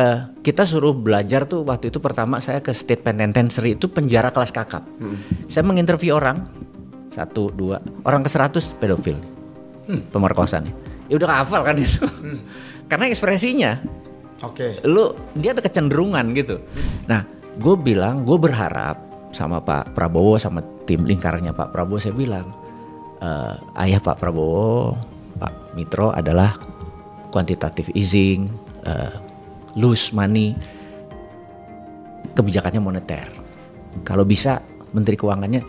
uh, kita suruh belajar tuh waktu itu pertama saya ke State Penitentiary itu penjara kelas kakap. Hmm. Saya menginterview orang satu dua orang ke seratus pedofil hmm. pemerkosaan. Ya udah hafal kan itu. Hmm. Karena ekspresinya. Oke. Okay. Lu dia ada kecenderungan gitu. Nah, gue bilang gue berharap sama Pak Prabowo sama tim lingkarannya Pak Prabowo saya bilang uh, ayah Pak Prabowo Pak Mitro adalah kuantitatif easing uh, lose money kebijakannya moneter. Kalau bisa menteri keuangannya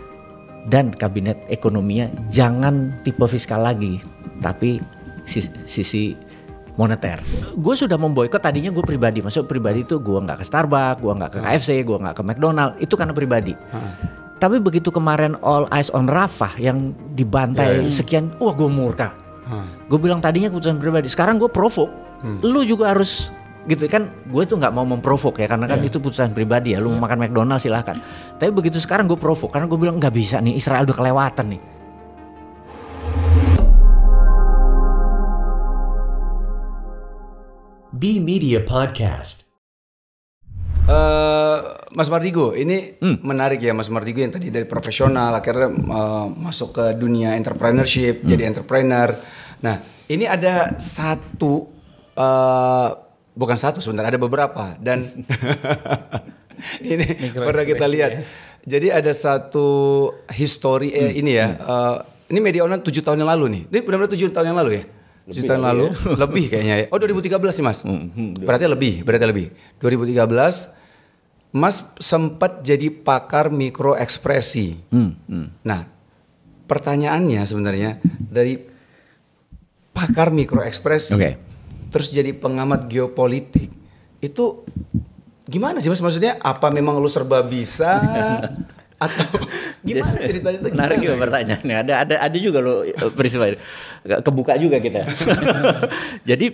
dan kabinet ekonominya jangan tipe fiskal lagi, tapi sisi, sisi moneter. Gue sudah memboikot tadinya gue pribadi, masuk pribadi itu gue nggak ke Starbucks, gue nggak ke ah. KFC, gue nggak ke McDonald, itu karena pribadi. Ah. Tapi begitu kemarin All Eyes on Rafah yang dibantai yeah. Ya, ya. sekian, wah gue murka. Ah. Gue bilang tadinya keputusan pribadi, sekarang gue provo. Hmm. Lu juga harus gitu kan gue tuh nggak mau memprovok ya karena kan yeah. itu putusan pribadi ya lu yeah. mau makan McDonald silahkan tapi begitu sekarang gue provok karena gue bilang nggak bisa nih Israel udah kelewatan nih B Media Podcast Uh, Mas Mardigo, ini hmm. menarik ya Mas Mardigo yang tadi dari profesional akhirnya uh, masuk ke dunia entrepreneurship hmm. jadi entrepreneur. Nah, ini ada satu uh, bukan satu sebenarnya ada beberapa dan ini Mikro pernah kita lihat. Ya. Jadi ada satu histori eh, hmm. ini ya. Hmm. Uh, ini media online tujuh tahun yang lalu nih. Ini benar-benar tujuh tahun yang lalu ya. Tujuh tahun lalu, ya. lebih kayaknya ya. Oh 2013 sih mas. Hmm. hmm berarti lebih, berarti lebih. 2013 Mas sempat jadi pakar mikro ekspresi. Hmm. Hmm. Nah pertanyaannya sebenarnya dari pakar mikro ekspresi. Okay terus jadi pengamat geopolitik itu gimana sih mas maksudnya apa memang lu serba bisa atau gimana ceritanya itu menarik juga pertanyaannya ada ada ada juga lo eh, peristiwa ini kebuka juga kita jadi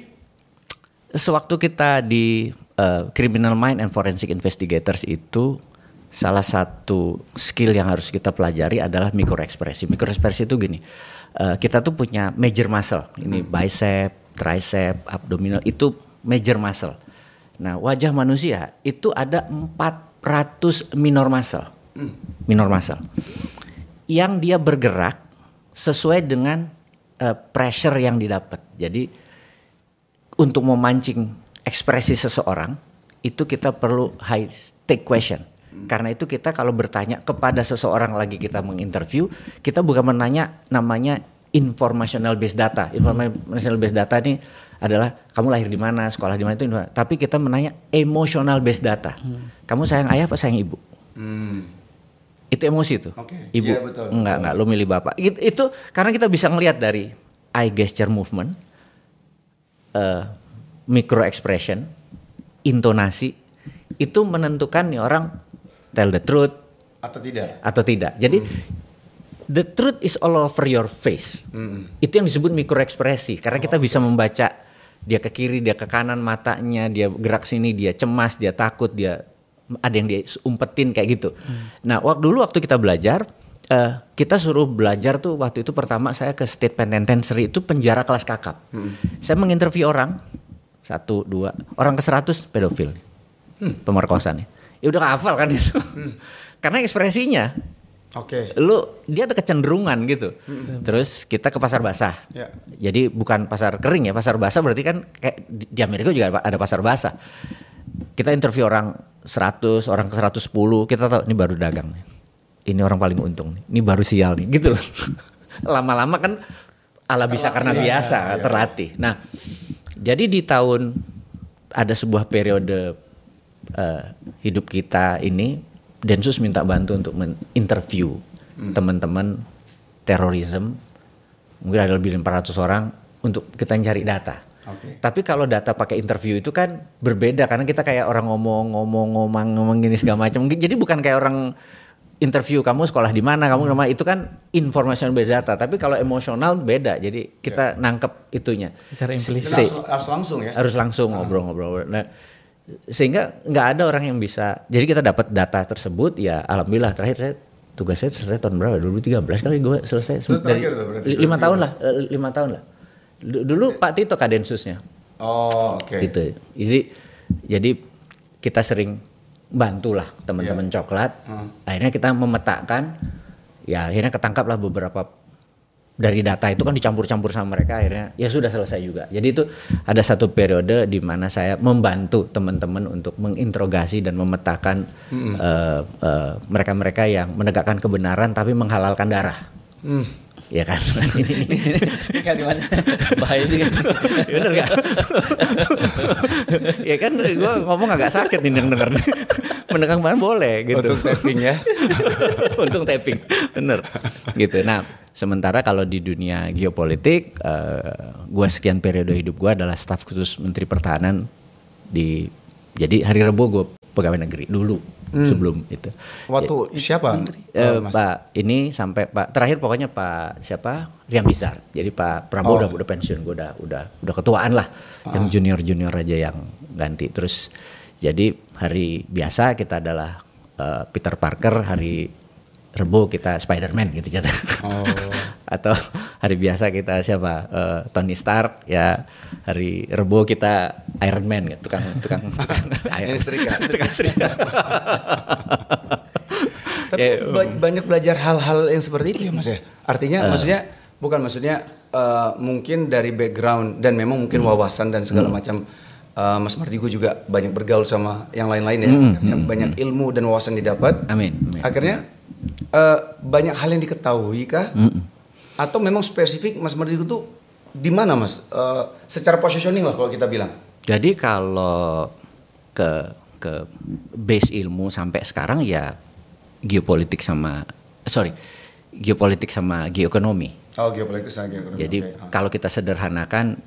sewaktu kita di uh, criminal mind and forensic investigators itu salah satu skill yang harus kita pelajari adalah mikroekspresi mikroekspresi itu gini uh, kita tuh punya major muscle ini hmm. bicep tricep, abdominal itu major muscle. Nah, wajah manusia itu ada 400 minor muscle. Minor muscle. Yang dia bergerak sesuai dengan uh, pressure yang didapat. Jadi untuk memancing ekspresi seseorang itu kita perlu high stake question. Karena itu kita kalau bertanya kepada seseorang lagi kita menginterview, kita bukan menanya namanya informational based data. Informational based data ini adalah kamu lahir di mana, sekolah di mana itu. Tapi kita menanya emotional based data. Hmm. Kamu sayang ayah apa sayang ibu? Hmm. Itu emosi tuh. Okay. Ibu. Yeah, betul, enggak, enggak, lu milih bapak. Itu, itu karena kita bisa ngelihat dari eye gesture movement, uh, micro expression, intonasi itu menentukan nih orang tell the truth atau tidak. Atau tidak. Jadi hmm the truth is all over your face. Mm. Itu yang disebut mikroekspresi karena kita oh. bisa membaca dia ke kiri, dia ke kanan matanya, dia gerak sini, dia cemas, dia takut, dia ada yang dia umpetin kayak gitu. Hmm. Nah, waktu dulu waktu kita belajar uh, kita suruh belajar tuh waktu itu pertama saya ke state penitentiary itu penjara kelas kakap. Hmm. Saya menginterview orang satu dua orang ke seratus pedofil hmm. ya, Ya udah hafal kan itu. Hmm. Karena ekspresinya Oke. Okay. Lu dia ada kecenderungan gitu. Mm-hmm. Terus kita ke pasar basah. Yeah. Jadi bukan pasar kering ya, pasar basah berarti kan kayak di Amerika juga ada pasar basah. Kita interview orang 100, orang ke 110, kita tahu ini baru dagang nih. Ini orang paling untung nih. Ini baru sial nih gitu loh. Lama-lama kan ala bisa karena iya, biasa iya. terlatih. Nah, jadi di tahun ada sebuah periode uh, hidup kita ini Densus minta bantu untuk interview hmm. teman-teman terorisme mungkin ada lebih dari 400 orang untuk kita cari data. Okay. Tapi kalau data pakai interview itu kan berbeda karena kita kayak orang ngomong ngomong ngomong ngomong gini segala macam. Jadi bukan kayak orang interview kamu sekolah di mana kamu nama hmm. itu kan informasional data tapi kalau emosional beda jadi kita yeah. nangkep itunya secara implisit harus, langsung ya harus langsung ah. ngobrol-ngobrol nah sehingga nggak ada orang yang bisa jadi kita dapat data tersebut ya alhamdulillah terakhir saya tugas saya selesai tahun berapa tiga belas kali gue selesai itu lima tahun lah eh, lima tahun lah dulu Pak Tito kadensusnya oh oke okay. gitu jadi jadi kita sering bantu lah teman-teman yeah. coklat hmm. akhirnya kita memetakan ya akhirnya ketangkaplah beberapa dari data itu kan dicampur-campur sama mereka akhirnya ya sudah selesai juga. Jadi itu ada satu periode di mana saya membantu teman-teman untuk menginterogasi dan memetakan hmm. eh, eh, mereka-mereka mm uh, uh, yang menegakkan kebenaran tapi menghalalkan darah. Mm ya kan ini, kan gimana bahaya juga bener gak kan? ya kan gue ngomong agak sakit nih denger mendengar mana boleh gitu untung tapping ya untung tapping bener gitu nah sementara kalau di dunia geopolitik uh, eh, gue sekian periode hidup gue adalah staf khusus menteri pertahanan di jadi hari Rabu gue pegawai negeri dulu hmm. sebelum itu. Waktu ya, siapa? Uh, Mas? Pak ini sampai Pak terakhir pokoknya Pak siapa? Rian Bizar. Jadi Pak Prabowo oh. udah udah pensiun, gue udah udah udah ketuaan lah. Ah. Yang junior junior aja yang ganti. Terus jadi hari biasa kita adalah uh, Peter Parker, hari Rebo kita Spiderman gitu jadinya Oh atau hari biasa kita siapa uh, Tony Stark ya hari Rebo kita Iron Man gitu tukang tukang, tukang Iron kan? tukang iya. tapi yeah, um. ba banyak belajar hal-hal yang seperti itu ya mas ya artinya uh. maksudnya bukan maksudnya uh, mungkin dari background dan memang mungkin hmm. wawasan dan segala hmm. macam uh, Mas Mardigo juga banyak bergaul sama yang lain-lain ya. Hmm. Hmm. banyak hmm. ilmu dan wawasan didapat. Amin. amin. Akhirnya uh, banyak hal yang diketahui kah? Hmm atau memang spesifik Mas Mardigu tuh di mana Mas? Uh, secara positioning lah kalau kita bilang. Jadi kalau ke ke base ilmu sampai sekarang ya geopolitik sama sorry geopolitik sama geoekonomi. Oh geopolitik sama geoekonomi. Jadi okay. Ah. kalau kita sederhanakan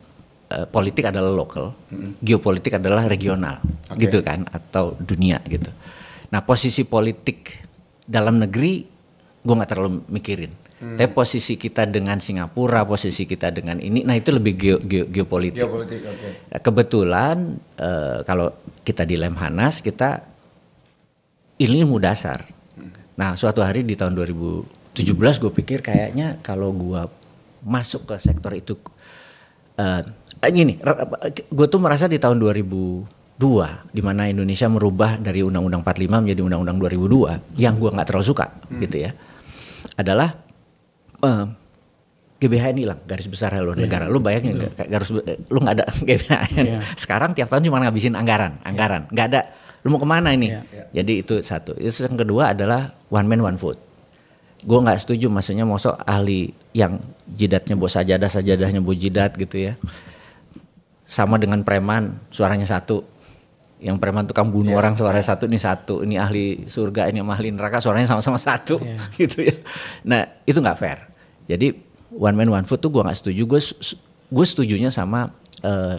uh, politik adalah lokal, hmm. geopolitik adalah regional, okay. gitu kan atau dunia gitu. Nah posisi politik dalam negeri gue nggak terlalu mikirin Hmm. Tapi posisi kita dengan Singapura, posisi kita dengan ini, nah itu lebih geo, geo, geopolitik. geopolitik okay. Kebetulan uh, kalau kita di Lemhanas kita ilmu dasar. Nah suatu hari di tahun 2017 gue pikir kayaknya kalau gue masuk ke sektor itu, uh, gini, gue tuh merasa di tahun 2000 dua di mana Indonesia merubah dari Undang-Undang 45 menjadi Undang-Undang 2002 yang gue nggak terlalu suka hmm. gitu ya adalah uh, eh, GBHN hilang garis besar haluan yeah. negara. Lu bayangin yeah. garis eh, lu nggak ada GBHN. Yeah. Sekarang tiap tahun cuma ngabisin anggaran, iya. anggaran, nggak yeah. ada. Lu mau kemana ini? Yeah. Yeah. Jadi itu satu. Itu yang kedua adalah one man one food. Gue nggak setuju, maksudnya mosok ahli yang jidatnya bu sajadah, sajadahnya bu jidat gitu ya. Sama dengan preman, suaranya satu yang preman tukang bunuh yeah. orang suaranya satu ini satu ini ahli surga ini ahli neraka suaranya sama-sama satu yeah. gitu ya nah itu nggak fair jadi one man one foot tuh gue nggak setuju gue gue nya sama uh,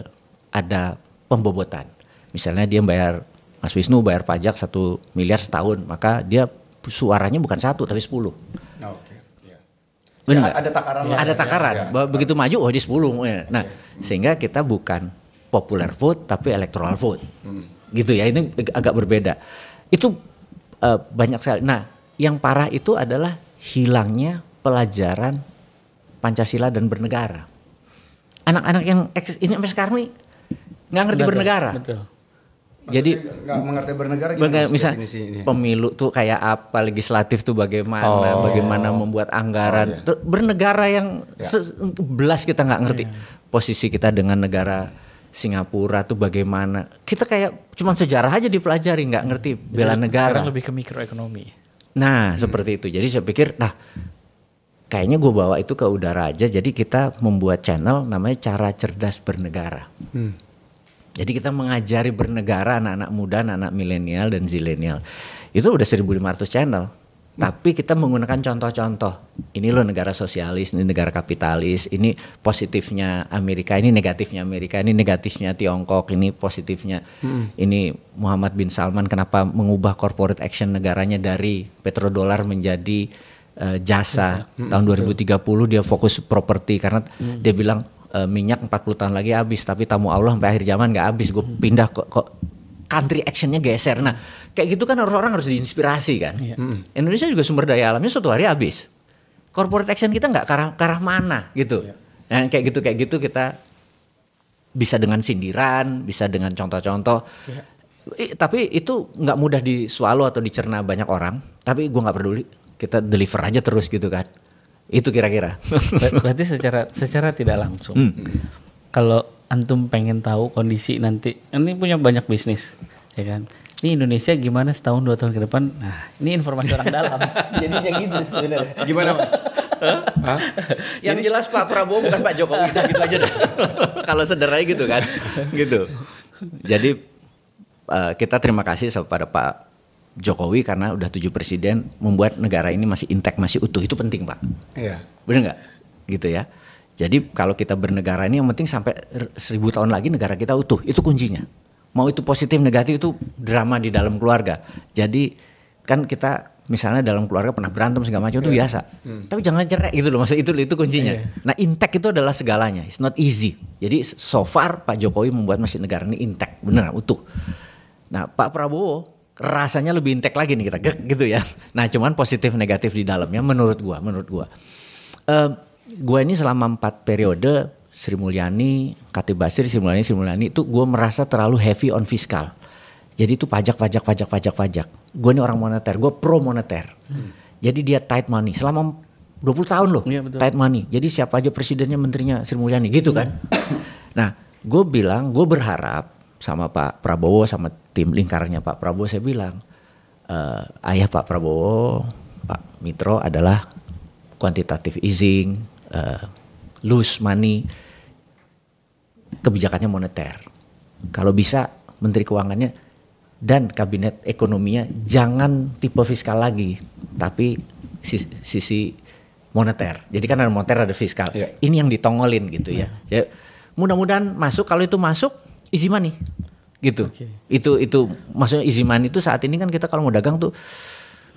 ada pembobotan misalnya dia bayar Mas Wisnu bayar pajak satu miliar setahun maka dia suaranya bukan satu tapi sepuluh iya. Ya, ada takaran. Ya, ada takaran. Ya, ya. Begitu maju, oh di sepuluh ya. Nah, okay. Iya. sehingga kita bukan popular vote tapi electoral vote. Hmm gitu ya ini agak berbeda itu uh, banyak sekali nah yang parah itu adalah hilangnya pelajaran Pancasila dan bernegara anak-anak yang eksis ini sampai sekarang nih nggak ngerti betul, bernegara betul. Maksudnya jadi nggak mengerti bernegara gimana misal pemilu tuh kayak apa legislatif tuh bagaimana oh. bagaimana membuat anggaran oh, iya. bernegara yang ya. belas kita nggak ngerti oh, posisi kita dengan negara Singapura tuh bagaimana. Kita kayak cuma sejarah aja dipelajari, nggak ngerti bela negara. Sekarang lebih ke mikroekonomi. Nah, hmm. seperti itu. Jadi saya pikir, nah kayaknya gue bawa itu ke udara aja. Jadi kita membuat channel namanya Cara Cerdas Bernegara. Hmm. Jadi kita mengajari bernegara anak-anak muda, anak-anak milenial dan zilenial. Itu udah 1500 channel tapi kita menggunakan contoh-contoh. Ini loh negara sosialis, ini negara kapitalis, ini positifnya Amerika, ini negatifnya Amerika, ini negatifnya Tiongkok, ini positifnya. Hmm. Ini Muhammad bin Salman kenapa mengubah corporate action negaranya dari petrodolar menjadi uh, jasa. Hmm. Tahun 2030 dia fokus properti karena hmm. dia bilang uh, minyak 40 tahun lagi habis, tapi tamu Allah sampai akhir zaman nggak habis. Gue mm. pindah kok country actionnya geser. Nah kayak gitu kan orang-orang harus diinspirasi kan. Yeah. Hmm. Indonesia juga sumber daya alamnya suatu hari habis. Corporate action kita nggak karah karah mana gitu. Yeah. Nah kayak gitu kayak gitu kita bisa dengan sindiran, bisa dengan contoh-contoh. Yeah. Eh, tapi itu nggak mudah disualo atau dicerna banyak orang. Tapi gue nggak peduli, kita deliver aja terus gitu kan. Itu kira-kira. Berarti secara secara tidak langsung, Mm. kalau antum pengen tahu kondisi nanti ini punya banyak bisnis ya kan ini Indonesia gimana setahun dua tahun ke depan nah ini informasi orang dalam jadinya gitu sebenarnya gimana mas Hah? yang jelas Pak Prabowo bukan Pak Jokowi nah, gitu aja deh. kalau sederai gitu kan gitu jadi uh, kita terima kasih kepada Pak Jokowi karena udah tujuh presiden membuat negara ini masih intek masih utuh itu penting pak. Iya. Benar nggak? Gitu ya. Jadi kalau kita bernegara ini yang penting sampai seribu tahun lagi negara kita utuh. Itu kuncinya. Mau itu positif negatif itu drama di dalam keluarga. Jadi kan kita misalnya dalam keluarga pernah berantem segala macam yeah. itu iya. biasa. Hmm. Tapi jangan cerai gitu loh maksud itu itu kuncinya. Yeah. Nah, intek itu adalah segalanya. It's not easy. Jadi so far Pak Jokowi membuat masih negara ini intek, benar utuh. Nah, Pak Prabowo rasanya lebih intek lagi nih kita gitu ya. Nah, cuman positif negatif di dalamnya menurut gua, menurut gua. Uh, gue ini selama empat periode Sri Mulyani, Kati Basir, Sri Mulyani, Sri Mulyani itu gue merasa terlalu heavy on fiskal. Jadi itu pajak, pajak, pajak, pajak, pajak. Gue ini orang moneter, gue pro moneter. Hmm. Jadi dia tight money selama 20 tahun loh, ya, betul. tight money. Jadi siapa aja presidennya, menterinya Sri Mulyani gitu kan. Hmm. nah gue bilang, gue berharap sama Pak Prabowo, sama tim lingkarannya Pak Prabowo saya bilang, uh, ayah Pak Prabowo, Pak Mitro adalah quantitative easing, uh, eh, lose money kebijakannya moneter. Kalau bisa menteri keuangannya dan kabinet ekonominya jangan tipe fiskal lagi, tapi sisi, sisi moneter. Jadi kan ada moneter ada fiskal. Ya. Ini yang ditongolin gitu ya. Hmm. ya. Mudah-mudahan masuk kalau itu masuk easy money gitu. Okay. Itu itu maksudnya easy money itu saat ini kan kita kalau mau dagang tuh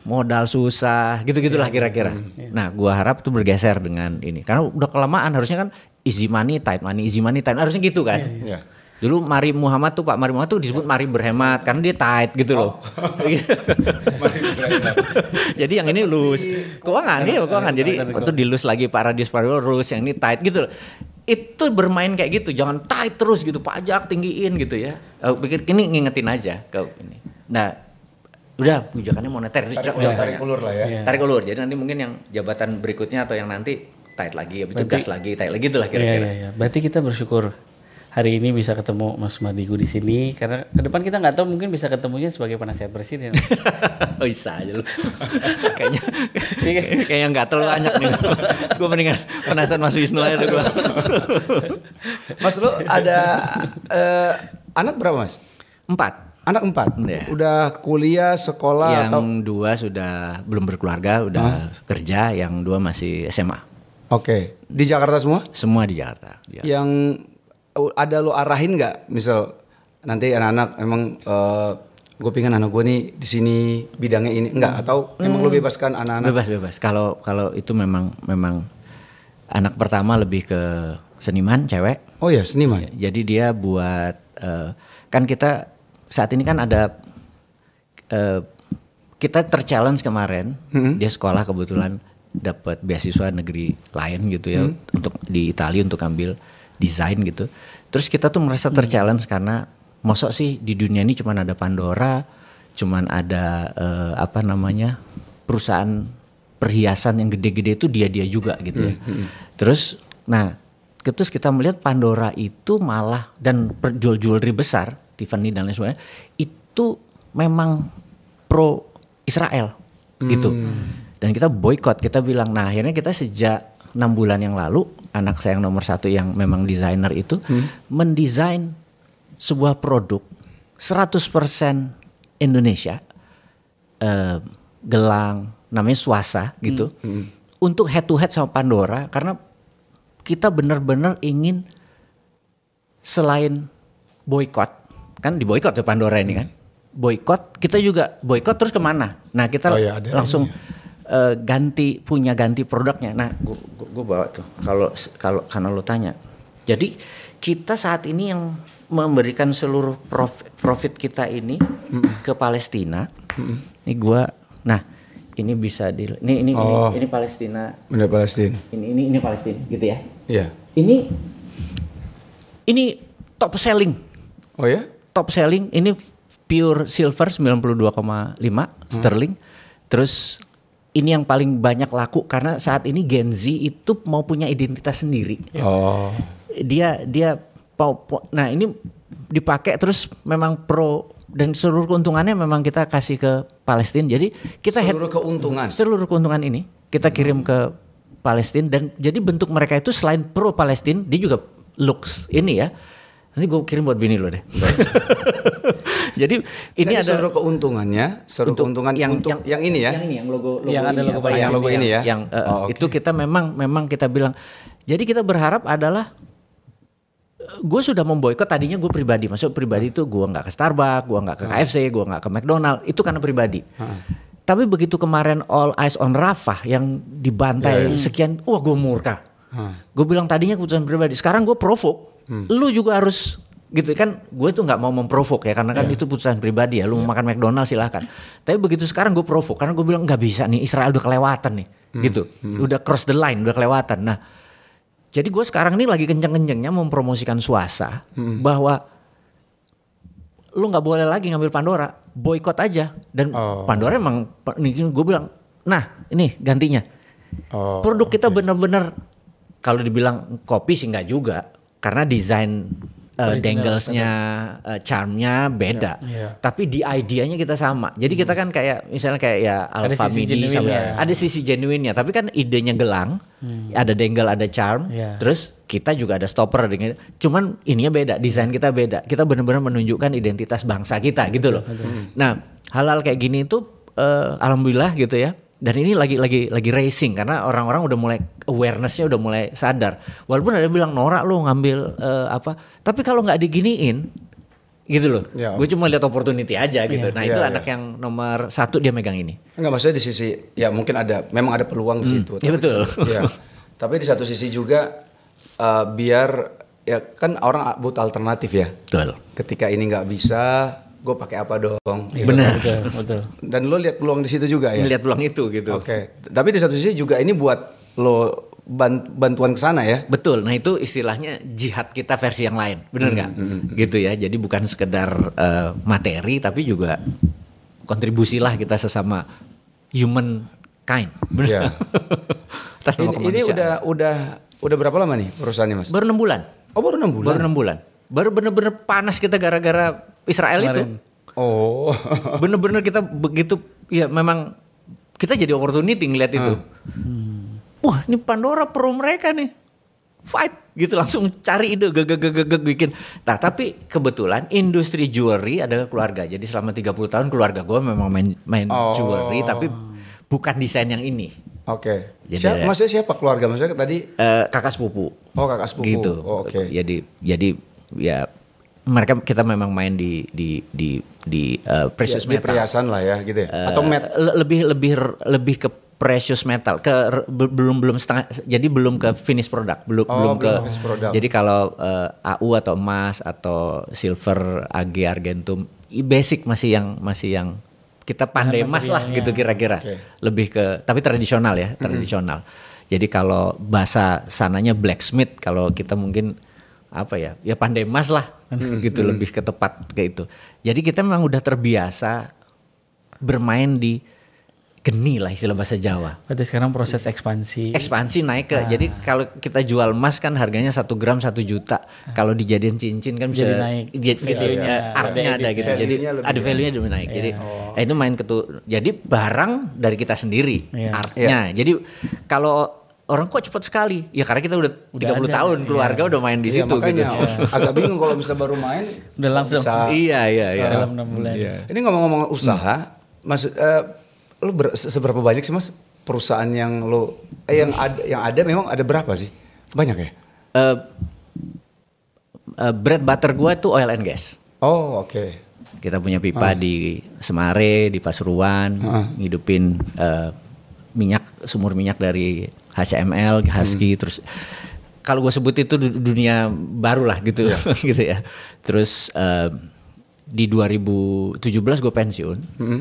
modal susah gitu-gitulah yeah. kira-kira. Mm. Nah, gua harap tuh bergeser dengan ini karena udah kelamaan harusnya kan easy money tight money easy money tight harusnya gitu kan. Yeah, yeah. Iya. Dulu Mari Muhammad tuh Pak Mari Muhammad tuh disebut Mari berhemat karena dia tight gitu loh. Oh. jadi yang ini loose. Keuangan nih iya, keuangan. Jadi itu dilus lagi Pak Radius Parul, loose yang ini tight gitu loh. Itu bermain kayak gitu, jangan tight terus gitu, pajak tinggiin gitu ya. Aku eh, pikir ini ngingetin aja ke ini. Nah, udah kebijakannya moneter tarik, ulur, tarik ulur lah ya iya. tarik ulur jadi nanti mungkin yang jabatan berikutnya atau yang nanti tight lagi ya itu gas lagi tight lagi itulah kira-kira iya, iya, iya. berarti kita bersyukur hari ini bisa ketemu Mas Madigu di sini karena ke depan kita nggak tahu mungkin bisa ketemunya sebagai penasihat presiden. oh, bisa aja lu. kayaknya iya. kayaknya nggak terlalu banyak nih. gue mendingan penasihat Mas Wisnu aja tuh gue. mas lu ada uh, anak berapa Mas? Empat. Anak empat, ya. udah kuliah, sekolah yang atau? Yang dua sudah belum berkeluarga, udah Hah? kerja. Yang dua masih SMA. Oke, di Jakarta semua? Semua di Jakarta. Ya. Yang uh, ada lo arahin nggak, misal nanti anak-anak emang uh, gue pingin anak gue nih di sini bidangnya ini enggak hmm. atau hmm. emang lo bebaskan anak-anak? Bebas bebas. Kalau kalau itu memang memang anak pertama lebih ke seniman cewek. Oh ya seniman. Iya. Jadi dia buat uh, kan kita saat ini kan ada uh, kita terchallenge kemarin hmm. dia sekolah kebetulan dapat beasiswa negeri lain gitu ya hmm. untuk di Italia untuk ambil desain gitu. Terus kita tuh merasa terchallenge hmm. karena mosok sih di dunia ini cuma ada Pandora, cuman ada uh, apa namanya perusahaan perhiasan yang gede-gede itu dia-dia juga gitu ya. hmm Terus nah terus kita melihat Pandora itu malah dan jual jewelry besar Tiffany dan lain sebagainya itu memang pro Israel gitu. Hmm. Dan kita boykot, kita bilang, nah akhirnya kita sejak enam bulan yang lalu anak saya yang nomor satu yang memang desainer itu hmm. mendesain sebuah produk 100% Indonesia eh, gelang namanya Suasa gitu hmm. Hmm. untuk head to head sama Pandora karena kita benar-benar ingin selain boykot kan di boykot ya Pandora ini kan hmm. boykot kita juga boykot terus kemana nah kita oh, iya, langsung uh, ganti punya ganti produknya nah gue bawa tuh kalau kalau karena lo tanya jadi kita saat ini yang memberikan seluruh profit, profit kita ini mm. ke Palestina mm. ini gue. nah ini bisa di ini ini oh. ini, ini Palestina Ini Palestina ini ini ini Palestina gitu ya iya yeah. ini ini top selling oh ya top selling ini pure silver 92,5 hmm. sterling. Terus ini yang paling banyak laku karena saat ini Gen Z itu mau punya identitas sendiri. Ya. Oh. Dia dia nah ini dipakai terus memang pro dan seluruh keuntungannya memang kita kasih ke Palestina. Jadi kita seluruh head, keuntungan seluruh keuntungan ini kita kirim ke Palestina dan jadi bentuk mereka itu selain pro Palestina dia juga looks ini ya Nanti gue kirim buat bini lo deh. Jadi ini Jadi ada seru keuntungannya, seru untuk keuntungan yang untuk yang, yang ini ya. Yang ini yang logo logo yang ini. Ada logo ya, yang logo ini ya. Yang, uh, oh, okay. itu kita memang memang kita bilang. Jadi kita berharap adalah gue sudah memboikot tadinya gue pribadi masuk pribadi itu gue nggak ke Starbucks gue nggak ke ah. KFC gue nggak ke McDonald itu karena pribadi ah. tapi begitu kemarin All Eyes on Rafa yang dibantai yeah, iya. sekian wah gue murka ah. gue bilang tadinya keputusan pribadi sekarang gue provoke hmm. lu juga harus gitu kan gue tuh nggak mau memprovok ya karena kan yeah. itu putusan pribadi ya lu yeah. makan McDonald silahkan tapi begitu sekarang gue provok karena gue bilang nggak bisa nih Israel udah kelewatan nih hmm. gitu hmm. udah cross the line udah kelewatan nah jadi gue sekarang ini lagi kenceng-kencengnya mempromosikan suasa hmm. bahwa lu nggak boleh lagi ngambil Pandora boykot aja dan oh. Pandora emang gue bilang nah ini gantinya oh, produk kita okay. bener-bener kalau dibilang kopi sih nggak juga karena desain uh, danglesnya, uh, charmnya beda. Yeah, yeah. Tapi di idenya kita sama. Jadi hmm. kita kan kayak misalnya kayak ya Alpha Mini sama ya. ada sisi genuine tapi kan idenya gelang, hmm. ada dangle, ada charm, yeah. terus kita juga ada stopper dengan cuman ininya beda, desain kita beda. Kita benar-benar menunjukkan identitas bangsa kita gitu loh. Hmm. Nah, halal kayak gini itu uh, eh, alhamdulillah gitu ya dan ini lagi lagi lagi racing karena orang-orang udah mulai awarenessnya udah mulai sadar walaupun ada yang bilang norak lo ngambil uh, apa tapi kalau nggak diginiin gitu loh ya. gue cuma lihat opportunity aja iya. gitu nah ya, itu ya. anak yang nomor satu dia megang ini nggak maksudnya di sisi ya mungkin ada memang ada peluang di hmm. situ hmm. betul di ya. tapi di satu sisi juga uh, biar ya kan orang butuh alternatif ya betul ketika ini nggak bisa gue pakai apa dong. Gitu. Benar. Betul, betul. Dan lo lihat peluang di situ juga ya. Lihat peluang itu gitu. Oke. Okay. Tapi di satu sisi juga ini buat lo bantuan ke sana ya. Betul. Nah, itu istilahnya jihad kita versi yang lain. Benar hmm, nggak? Hmm, hmm, hmm, Gitu ya. Jadi bukan sekedar uh, materi tapi juga kontribusilah kita sesama human kind. Benar. Ya. ini, ini udah udah udah berapa lama nih perusahaannya, Mas? Baru enam bulan. Oh, baru enam bulan. Baru enam bulan. Baru bener-bener panas kita gara-gara Israel Kemarin. itu. Oh. Bener-bener kita begitu ya memang kita jadi opportunity ngeliat itu. Hmm. hmm. Wah ini Pandora pro mereka nih. Fight gitu langsung cari ide gegegegegeg bikin. Nah tapi kebetulan industri jewelry adalah keluarga. Jadi selama 30 tahun keluarga gue memang main, main oh. jewelry tapi bukan desain yang ini. Oke. Okay. Siapa, maksudnya siapa keluarga? Maksudnya tadi uh, kakak sepupu. Oh kakak sepupu. Gitu. Oh, Oke. Okay. Jadi jadi ya mereka kita memang main di di di di uh, precious ya, metal. Di perhiasan lah ya gitu ya. Eh, atau met lebih lebih lebih ke precious metal ke belum belum setengah jadi belum ke finish product belum oh, belum ke product. jadi kalau uh, eh, AU atau emas atau silver AG argentum basic masih yang masih yang kita pandai emas lah gitu kira-kira okay. lebih ke tapi tradisional ya tradisional mm -hmm. jadi kalau bahasa sananya blacksmith kalau kita mungkin apa ya ya pandai mas lah hmm. gitu hmm. lebih ke tepat kayak itu jadi kita memang udah terbiasa bermain di geni lah istilah bahasa Jawa. Berarti sekarang proses ekspansi. Ekspansi naik ke. Ah. Jadi kalau kita jual emas kan harganya satu gram satu juta. Ah. Kalau dijadiin cincin kan bisa jadi naik. Gitu, ya, artnya ada, ada gitu. Jadi ada value-nya lebih naik. Ya. Jadi oh. itu main ketu. Jadi barang dari kita sendiri ya. artnya. Ya. Jadi kalau orang kok cepat sekali ya karena kita udah, udah 30 ada, tahun ya. keluarga udah main di ya, situ makanya, gitu. Oh, agak bingung kalau bisa baru main udah langsung bisa, iya iya iya dalam 6 bulan iya. ini ngomong-ngomong usaha hmm. Mas uh, lu ber, seberapa banyak sih mas perusahaan yang lo eh, yang ada yang ada memang ada berapa sih banyak ya uh, uh, bread butter gua tuh oil and gas oh oke okay. kita punya pipa uh. di Semare di Pasuruan uh. ngidupin uh, minyak sumur minyak dari HCML, hmm. Husky, hmm. terus kalau gue sebut itu dunia baru lah gitu, yeah. gitu ya. Terus uh, di 2017 gue pensiun, hmm.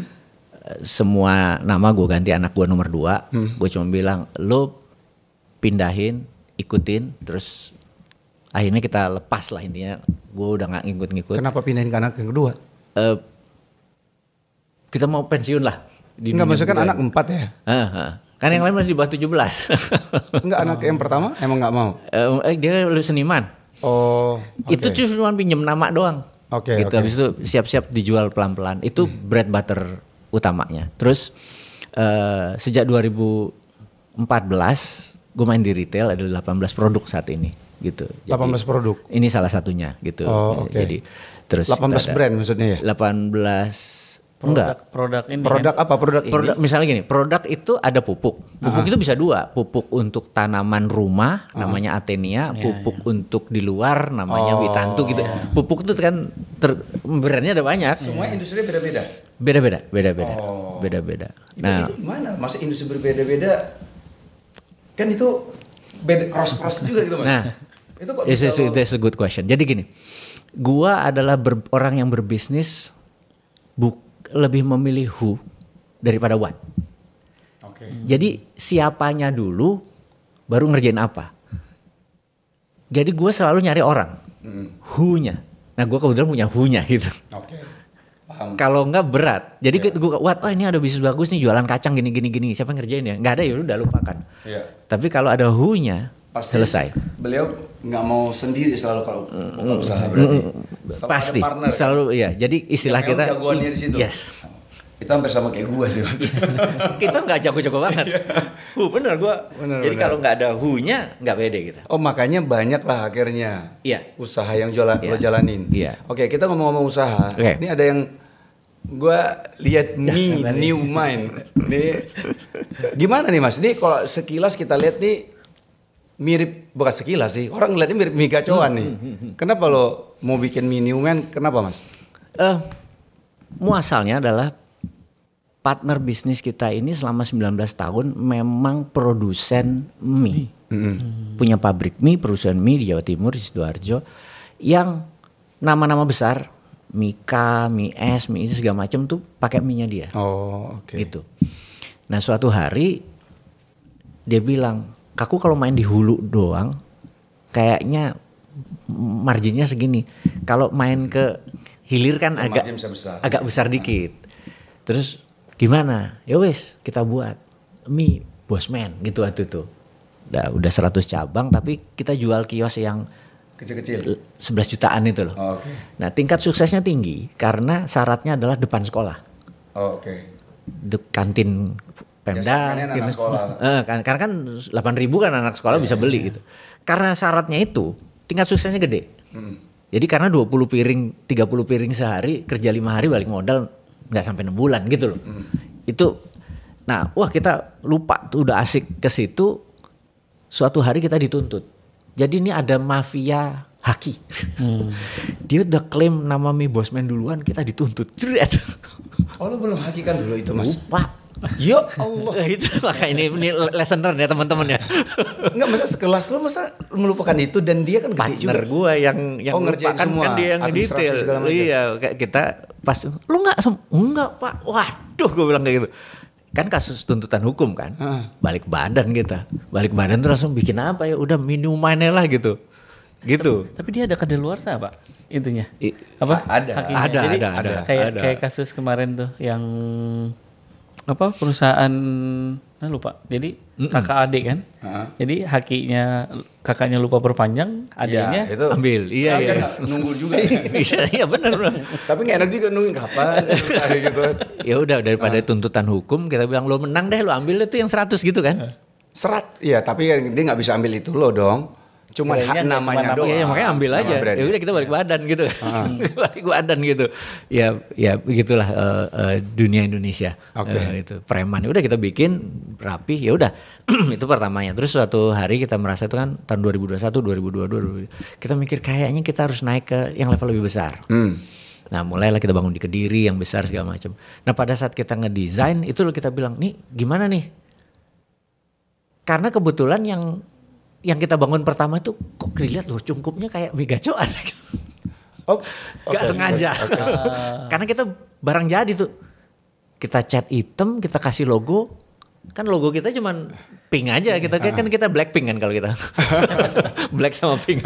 semua nama gue ganti anak gue nomor dua. Hmm. Gue cuma bilang lo pindahin, ikutin, terus akhirnya kita lepas lah intinya. Gue udah gak ngikut-ngikut. Kenapa pindahin ke anak yang kedua? Uh, kita mau pensiun lah. Enggak, maksudnya kan anak empat ya. Uh, -huh. Kan yang lain masih di bawah 17. Enggak anak yang pertama emang enggak mau. Eh dia kan lu seniman. Oh. Okay. Itu cuma pinjem nama doang. Oke. Okay, gitu. Okay. Habis itu siap-siap dijual pelan-pelan. Itu hmm. bread butter utamanya. Terus uh, sejak 2014 gue main di retail ada 18 produk saat ini gitu. Jadi, 18 produk. Ini salah satunya gitu. Oh, okay. Jadi terus 18 brand maksudnya ya. 18 Produk, Enggak. Produk ini. Produk kan? apa? Produk, produk ini. Misalnya gini, produk itu ada pupuk. Pupuk uh -huh. itu bisa dua, pupuk untuk tanaman rumah uh -huh. namanya Atenia, iya, pupuk yeah. untuk di luar namanya oh, Witantu gitu. Yeah. Pupuk itu kan ter, brandnya ada banyak. Semua yeah. industri beda-beda. Beda-beda, beda-beda. Oh. Beda-beda. Nah, itu, gimana? Masa industri berbeda-beda? Kan itu beda cross-cross juga gitu, Mas. Nah, itu kok bisa it's, it's, it's a good question. Jadi gini, gua adalah ber, orang yang berbisnis buk lebih memilih who daripada what. Okay. Jadi siapanya dulu baru ngerjain apa. Jadi gue selalu nyari orang. Mm. Who-nya. Nah gue kebetulan punya who-nya gitu. Okay. Kalau enggak berat. Jadi yeah. gue what oh ini ada bisnis bagus nih jualan kacang gini gini gini. Siapa yang ngerjain ya? Enggak ada ya udah lupakan. Yeah. Tapi kalau ada who-nya selesai. Beliau nggak mau sendiri selalu kalau buka usaha berarti selalu pasti partner, kan? selalu kan? ya jadi istilah ya, kita jagoannya di situ yes kita hampir sama kayak gua sih kita nggak jago-jago banget iya. hu bener gua bener, jadi kalau nggak ada hunya nggak pede kita oh makanya banyak lah akhirnya iya usaha yang jualan iya. lo jalanin iya oke okay, kita ngomong-ngomong usaha okay. ini ada yang gua lihat me new mind nih gimana nih mas nih kalau sekilas kita lihat nih mirip bekas sekilas sih. Orang ngeliatnya mirip mie kacauan hmm, nih. Hmm, hmm, hmm. kenapa lo mau bikin mie Kenapa mas? Uh, muasalnya adalah partner bisnis kita ini selama 19 tahun memang produsen mie. Hmm. Punya pabrik mie, produsen mie di Jawa Timur, di Sidoarjo. Yang nama-nama besar, Mika, mie es, mie itu segala macam tuh pakai mie-nya dia. Oh oke. Okay. Gitu. Nah suatu hari dia bilang, Kaku kalau main di hulu doang kayaknya marginnya segini. Kalau main ke hilir kan ya, agak besar -besar. agak besar dikit. Terus gimana? Ya wes kita buat mie bosman gitu waktu itu. Udah, udah 100 cabang tapi kita jual kios yang kecil-kecil 11 jutaan itu loh. Oh, okay. Nah, tingkat suksesnya tinggi karena syaratnya adalah depan sekolah. Oh, oke. Okay. kantin Pemda, ya, gitu. eh, kan, karena kan delapan ribu kan anak sekolah yeah, bisa beli yeah. gitu. Karena syaratnya itu tingkat suksesnya gede. Hmm. Jadi karena 20 piring, 30 piring sehari, kerja lima hari balik modal nggak sampai enam bulan gitu loh. Hmm. Itu, nah wah kita lupa tuh udah asik ke situ, suatu hari kita dituntut. Jadi ini ada mafia haki. Hmm. Dia udah klaim nama Mi Bosman duluan, kita dituntut. Oh lu belum hakikan dulu itu mas? Lupa Ya Allah. itu maka ini, ini learn ya teman-teman ya. Enggak masa sekelas lu masa melupakan itu dan dia kan gede Partner juga. gua yang yang oh, ngerjain kan semua kan dia yang detail. Iya, kayak kita pas lu enggak enggak Pak. Waduh gua bilang kayak gitu. Kan kasus tuntutan hukum kan. Uh. Balik badan kita. Balik badan tuh langsung bikin apa ya? Udah minumannya lah gitu. Gitu. Tapi, tapi dia ada luar kedaluarsa, Pak intinya I, apa ada, ada, Jadi, ada ada kayak ada. kayak kasus kemarin tuh yang apa perusahaan nah lupa. Jadi mm -mm. kakak adik kan. Uh -huh. Jadi hakinya kakaknya lupa perpanjang, adiknya ya, itu. ambil. Iya iya. iya. Nunggu juga. Iya iya benar benar. Tapi nggak enak juga nungguin kapan gitu. Ya udah daripada uh. tuntutan hukum kita bilang lo menang deh lo ambil itu yang 100 gitu kan. Serat, iya tapi dia nggak bisa ambil itu lo dong cuma hak namanya cuman doang. Ya, makanya ambil Nama aja. Brand. Ya udah kita balik iya. badan gitu. Uh. balik badan gitu. Ya ya begitulah uh, uh, dunia Indonesia. Okay. Uh, eh, itu preman. Ya udah kita bikin rapi ya udah. itu pertamanya. Terus suatu hari kita merasa itu kan tahun 2021, 2022, 2022 kita mikir kayaknya kita harus naik ke yang level lebih besar. Hmm. Nah mulailah kita bangun di Kediri yang besar segala macam. Nah pada saat kita ngedesain itu loh kita bilang nih gimana nih? Karena kebetulan yang yang kita bangun pertama tuh kok dilihat loh cungkupnya kayak megacoan gitu. Oh, gak sengaja. Okay. Ah. Karena kita barang jadi tuh. Kita cat hitam, kita kasih logo. Kan logo kita cuman pink aja. Iya. Kita uh. kan ah. kita pink kan kalau kita. Black sama pink.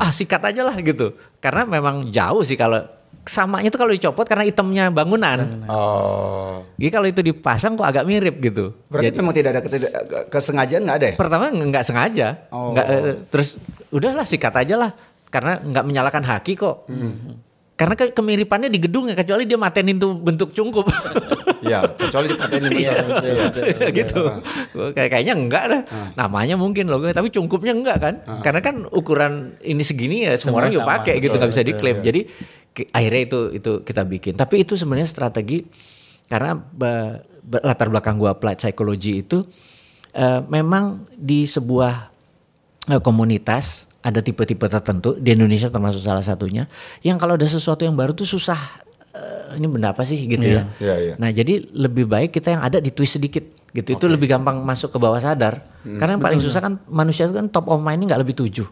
ah sikat aja lah gitu. Karena memang jauh sih kalau samanya tuh kalau dicopot karena itemnya bangunan. Oh. Jadi kalau itu dipasang kok agak mirip gitu. Berarti Jadi, memang tidak ada ketidak, kesengajaan nggak ada ya? Pertama nggak sengaja. Oh. Nggak, eh, terus udahlah sih kata aja lah karena nggak menyalakan haki kok. Hmm. Karena ke kemiripannya di gedung ya kecuali dia matenin tuh bentuk cungkup. Iya, kecuali dipatenin matenin iya, iya, gitu. Iya. Kayak kayaknya enggak dah. Ah. Namanya mungkin loh, tapi cungkupnya enggak kan? Ah. Karena kan ukuran ini segini ya semua, semua orang juga pakai gitu nggak bisa diklaim. Jadi akhirnya itu itu kita bikin tapi itu sebenarnya strategi karena be, be, latar belakang gua applied psychology itu uh, memang di sebuah uh, komunitas ada tipe-tipe tertentu di Indonesia termasuk salah satunya yang kalau ada sesuatu yang baru tuh susah uh, ini benda apa sih gitu yeah. ya. Yeah, yeah. Nah, jadi lebih baik kita yang ada di twist sedikit gitu. Okay. Itu lebih gampang masuk ke bawah sadar. Hmm. Karena yang paling susah kan manusia itu kan top of mind ini nggak lebih tujuh.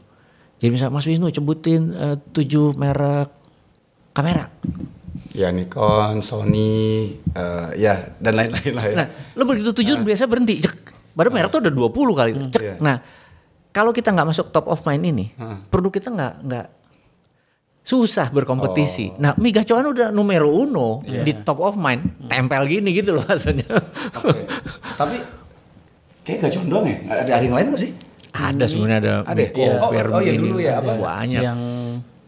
Jadi misalnya Mas Wisnu cebutin uh, tujuh merek kamera? Ya Nikon, Sony, uh, ya dan lain-lain lah ya. Nah, lo begitu tujuh nah. biasanya berhenti, cek. Baru merah tuh ada 20 kali, hmm, cek. Yeah. Nah, kalau kita nggak masuk top of mind ini, hmm. produk kita nggak nggak susah berkompetisi. Oh. Nah, Miga Coan udah numero uno yeah. di top of mind, hmm. tempel gini gitu loh maksudnya. Okay. Tapi kayak gak doang ya? Ada, yang lain gak sih? Ada sebenarnya ada. Ada. Ya? Miko, oh, oh, oh ya dulu gitu, ya apa? Banyak. Yang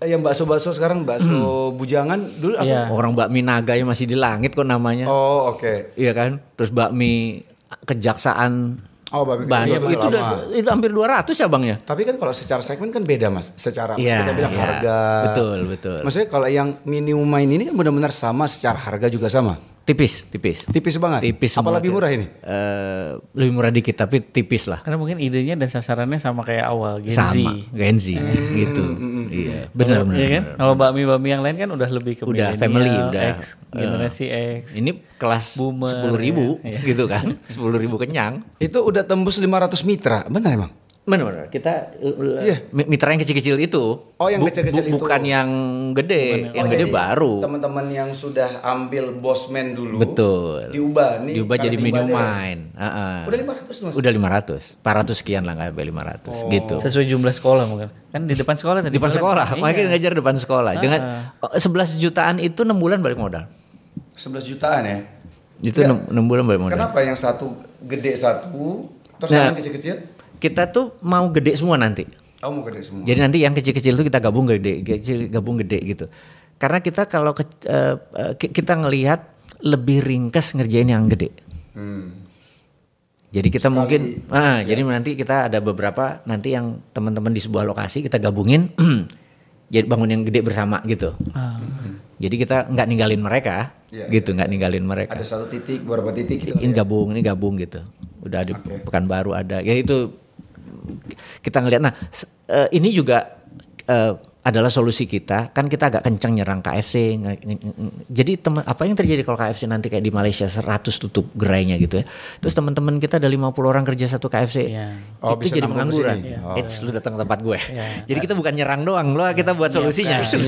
yang bakso-bakso sekarang bakso hmm. bujangan dulu apa? Iya. Orang bakmi naga yang masih di langit kok namanya. Oh, oke. Okay. Iya kan? Terus bakmi kejaksaan Oh, bakmi Bandung. Iya, itu udah, itu hampir 200 ya, Bang ya. Tapi kan kalau secara segmen kan beda, Mas. Secara yeah, kita bilang iya. harga. Betul, betul. Maksudnya kalau yang minimum main ini kan benar-benar sama secara harga juga sama. Tipis, tipis. Tipis banget. Tipis. Apa lebih murah ini? Uh, lebih murah dikit tapi tipis lah. Karena mungkin idenya dan sasarannya sama kayak awal Gen sama, Z. Gen Z hmm. gitu. Hmm, hmm, hmm. Iya, iya. Benar benar. Iya kan? Kalau bakmi-bakmi yang lain kan udah lebih ke udah family, udah X, generasi uh, X. Ini kelas sepuluh ribu ya. gitu kan. sepuluh ribu kenyang. Itu udah tembus 500 mitra, benar emang? Benar, kita yeah. Iya. mitra yang kecil-kecil itu. Oh, yang kecil-kecil bu, bu, itu. Bukan yang gede, bukan yang, oh, gede baru. Teman-teman yang sudah ambil bosman dulu. Betul. Diubah nih. Diubah jadi minuman. Uh -uh. Udah 500 Mas. Udah 500. 400 sekian lah kayak 500 oh. gitu. Sesuai jumlah sekolah mungkin. Kan di depan sekolah tadi. Di depan sekolah, iya. makanya ngajar depan sekolah. Uh Dengan 11 jutaan itu 6 bulan balik modal. 11 jutaan ya? Itu ya. 6, 6 bulan balik modal. Kenapa yang satu gede satu, terus nah, yang kecil-kecil? kita tuh mau gede semua nanti. Oh mau gede semua. Jadi nanti yang kecil-kecil itu kita gabung gede, kecil gabung gede gitu. Karena kita kalau ke, uh, kita ngelihat lebih ringkas ngerjain yang gede. Hmm. Jadi kita Sekali, mungkin, ah, ya. jadi nanti kita ada beberapa nanti yang teman-teman di sebuah lokasi kita gabungin, jadi bangun yang gede bersama gitu. Hmm. Jadi kita nggak ninggalin mereka, ya, gitu, ya. nggak ya, ya. ninggalin mereka. Ada satu titik, beberapa titik. Gitu, ini ya. gabung, ini gabung gitu. Udah ada okay. pekan baru ada, ya itu kita ngelihat nah uh, ini juga uh, adalah solusi kita kan kita agak kencang nyerang KFC jadi teman apa yang terjadi kalau KFC nanti kayak di Malaysia 100 tutup gerainya gitu ya terus teman-teman kita ada 50 orang kerja satu KFC yeah. oh, itu jadi pengangguran yeah. oh. It's, iya. lu datang ke tempat gue yeah. jadi kita bukan nyerang doang lo kita buat iya, solusinya yeah.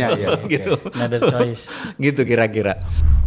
gitu yeah. Iya, okay. choice gitu kira-kira